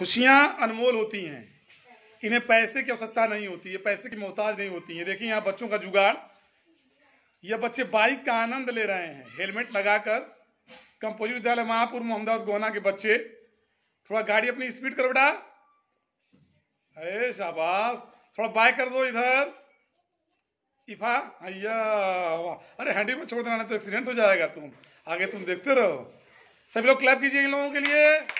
खुशियां अनमोल होती हैं इन्हें पैसे की आवश्यकता नहीं होती है पैसे की मोहताज नहीं होती है देखिए यहाँ बच्चों का जुगाड़ यह बच्चे बाइक का आनंद ले रहे हैं हेलमेट लगाकर कंपोजिट विद्यालय महापुर मोहम्मदाबाद गोहना के बच्चे थोड़ा गाड़ी अपनी स्पीड कर बेटा अरे शाबाश थोड़ा बाइक कर दो इधर इफा अय्या अरे हैंडी में छोड़ देना तो एक्सीडेंट हो जाएगा तुम आगे तुम देखते रहो सभी लोग क्लैप कीजिए इन लोगों के लिए